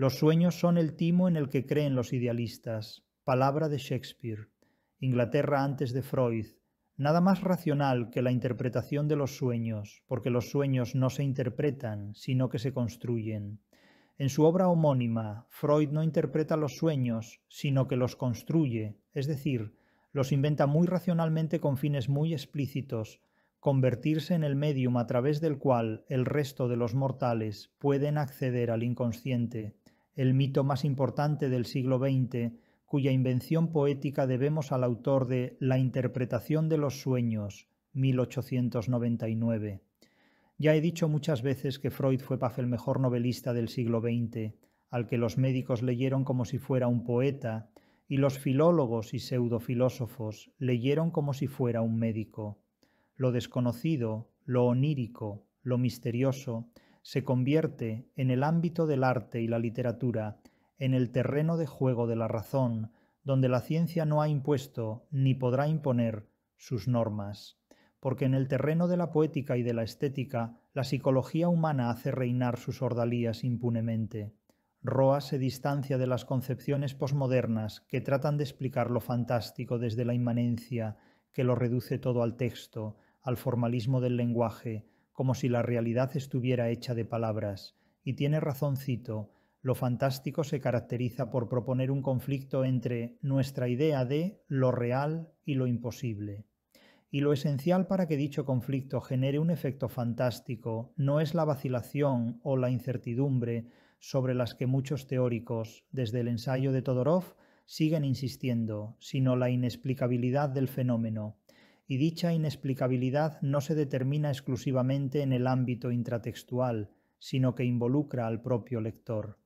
Los sueños son el timo en el que creen los idealistas. Palabra de Shakespeare. Inglaterra antes de Freud. Nada más racional que la interpretación de los sueños, porque los sueños no se interpretan, sino que se construyen. En su obra homónima, Freud no interpreta los sueños, sino que los construye, es decir, los inventa muy racionalmente con fines muy explícitos, convertirse en el medium a través del cual el resto de los mortales pueden acceder al inconsciente el mito más importante del siglo XX, cuya invención poética debemos al autor de La interpretación de los sueños, 1899. Ya he dicho muchas veces que Freud fue el mejor novelista del siglo XX, al que los médicos leyeron como si fuera un poeta, y los filólogos y pseudofilósofos leyeron como si fuera un médico. Lo desconocido, lo onírico, lo misterioso, se convierte en el ámbito del arte y la literatura, en el terreno de juego de la razón, donde la ciencia no ha impuesto ni podrá imponer sus normas, porque en el terreno de la poética y de la estética la psicología humana hace reinar sus ordalías impunemente. Roa se distancia de las concepciones posmodernas que tratan de explicar lo fantástico desde la inmanencia, que lo reduce todo al texto, al formalismo del lenguaje, como si la realidad estuviera hecha de palabras, y tiene razoncito, lo fantástico se caracteriza por proponer un conflicto entre nuestra idea de lo real y lo imposible. Y lo esencial para que dicho conflicto genere un efecto fantástico no es la vacilación o la incertidumbre sobre las que muchos teóricos, desde el ensayo de Todorov, siguen insistiendo, sino la inexplicabilidad del fenómeno, y dicha inexplicabilidad no se determina exclusivamente en el ámbito intratextual, sino que involucra al propio lector.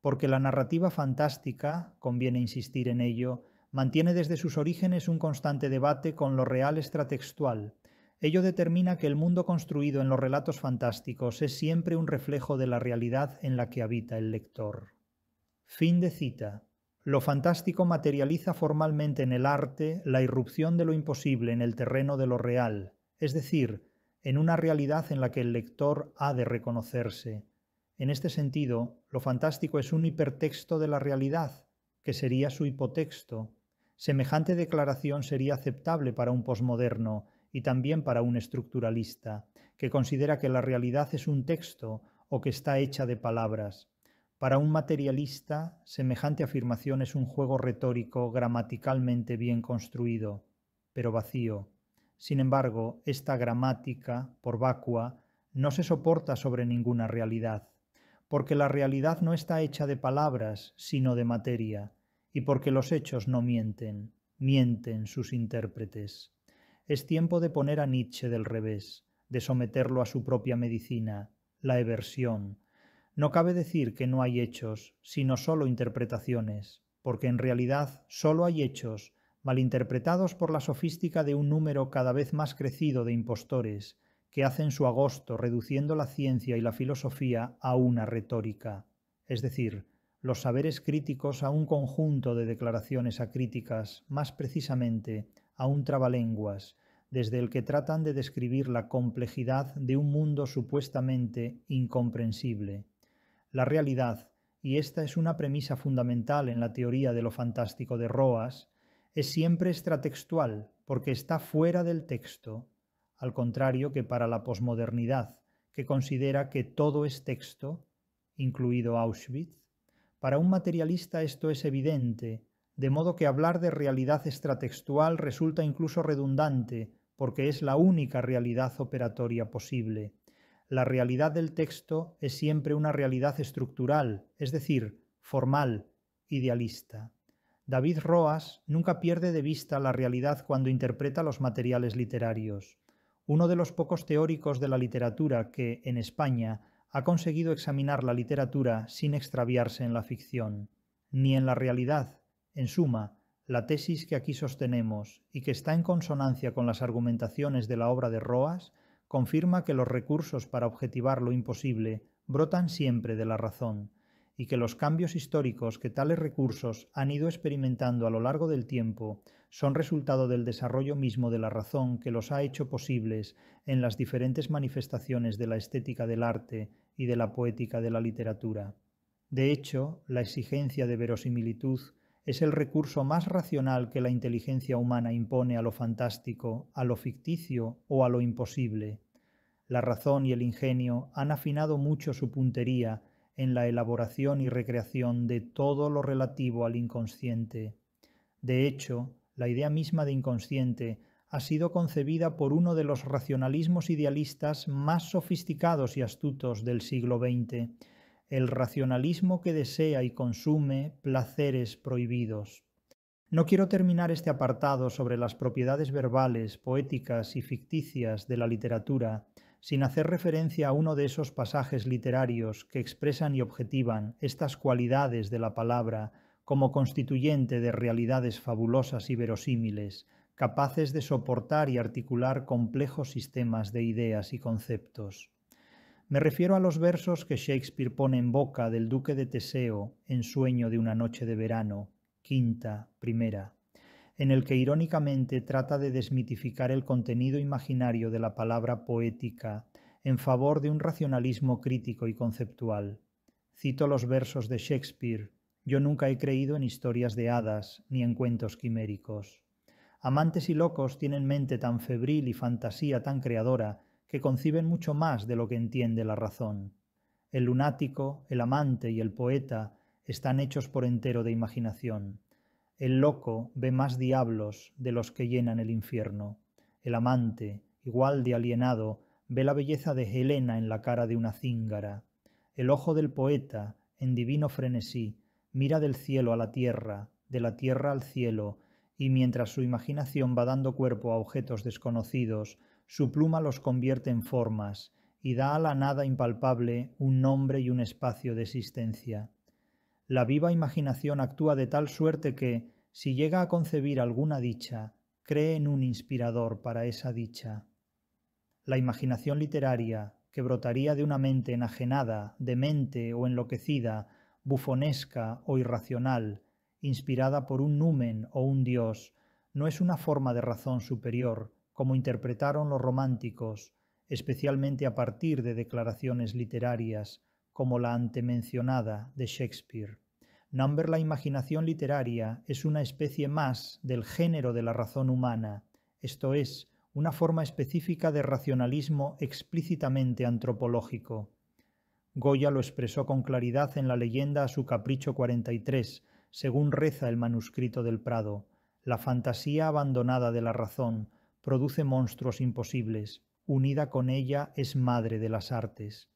Porque la narrativa fantástica, conviene insistir en ello, mantiene desde sus orígenes un constante debate con lo real extratextual. Ello determina que el mundo construido en los relatos fantásticos es siempre un reflejo de la realidad en la que habita el lector. Fin de cita. Lo fantástico materializa formalmente en el arte la irrupción de lo imposible en el terreno de lo real, es decir, en una realidad en la que el lector ha de reconocerse. En este sentido, lo fantástico es un hipertexto de la realidad, que sería su hipotexto. Semejante declaración sería aceptable para un posmoderno y también para un estructuralista, que considera que la realidad es un texto o que está hecha de palabras. Para un materialista, semejante afirmación es un juego retórico gramaticalmente bien construido, pero vacío. Sin embargo, esta gramática, por vacua, no se soporta sobre ninguna realidad, porque la realidad no está hecha de palabras, sino de materia, y porque los hechos no mienten, mienten sus intérpretes. Es tiempo de poner a Nietzsche del revés, de someterlo a su propia medicina, la eversión, no cabe decir que no hay hechos, sino solo interpretaciones, porque en realidad solo hay hechos, malinterpretados por la sofística de un número cada vez más crecido de impostores, que hacen su agosto reduciendo la ciencia y la filosofía a una retórica, es decir, los saberes críticos a un conjunto de declaraciones acríticas, más precisamente a un trabalenguas, desde el que tratan de describir la complejidad de un mundo supuestamente incomprensible la realidad, y esta es una premisa fundamental en la teoría de lo fantástico de Roas, es siempre extratextual, porque está fuera del texto, al contrario que para la posmodernidad, que considera que todo es texto, incluido Auschwitz. Para un materialista esto es evidente, de modo que hablar de realidad extratextual resulta incluso redundante, porque es la única realidad operatoria posible la realidad del texto es siempre una realidad estructural, es decir, formal, idealista. David Roas nunca pierde de vista la realidad cuando interpreta los materiales literarios, uno de los pocos teóricos de la literatura que, en España, ha conseguido examinar la literatura sin extraviarse en la ficción, ni en la realidad, en suma, la tesis que aquí sostenemos y que está en consonancia con las argumentaciones de la obra de Roas confirma que los recursos para objetivar lo imposible brotan siempre de la razón y que los cambios históricos que tales recursos han ido experimentando a lo largo del tiempo son resultado del desarrollo mismo de la razón que los ha hecho posibles en las diferentes manifestaciones de la estética del arte y de la poética de la literatura. De hecho, la exigencia de verosimilitud es el recurso más racional que la inteligencia humana impone a lo fantástico, a lo ficticio o a lo imposible, la razón y el ingenio han afinado mucho su puntería en la elaboración y recreación de todo lo relativo al inconsciente. De hecho, la idea misma de inconsciente ha sido concebida por uno de los racionalismos idealistas más sofisticados y astutos del siglo XX, el racionalismo que desea y consume placeres prohibidos. No quiero terminar este apartado sobre las propiedades verbales, poéticas y ficticias de la literatura sin hacer referencia a uno de esos pasajes literarios que expresan y objetivan estas cualidades de la palabra como constituyente de realidades fabulosas y verosímiles, capaces de soportar y articular complejos sistemas de ideas y conceptos. Me refiero a los versos que Shakespeare pone en boca del duque de Teseo en Sueño de una noche de verano, quinta, primera en el que irónicamente trata de desmitificar el contenido imaginario de la palabra poética en favor de un racionalismo crítico y conceptual. Cito los versos de Shakespeare, Yo nunca he creído en historias de hadas ni en cuentos quiméricos. Amantes y locos tienen mente tan febril y fantasía tan creadora que conciben mucho más de lo que entiende la razón. El lunático, el amante y el poeta están hechos por entero de imaginación. El loco ve más diablos de los que llenan el infierno. El amante, igual de alienado, ve la belleza de Helena en la cara de una cíngara. El ojo del poeta, en divino frenesí, mira del cielo a la tierra, de la tierra al cielo, y mientras su imaginación va dando cuerpo a objetos desconocidos, su pluma los convierte en formas y da a la nada impalpable un nombre y un espacio de existencia la viva imaginación actúa de tal suerte que, si llega a concebir alguna dicha, cree en un inspirador para esa dicha. La imaginación literaria, que brotaría de una mente enajenada, demente o enloquecida, bufonesca o irracional, inspirada por un numen o un dios, no es una forma de razón superior, como interpretaron los románticos, especialmente a partir de declaraciones literarias, como la antemencionada de Shakespeare. Namber la imaginación literaria es una especie más del género de la razón humana, esto es, una forma específica de racionalismo explícitamente antropológico. Goya lo expresó con claridad en la leyenda a su capricho 43, según reza el manuscrito del Prado. La fantasía abandonada de la razón produce monstruos imposibles. Unida con ella es madre de las artes.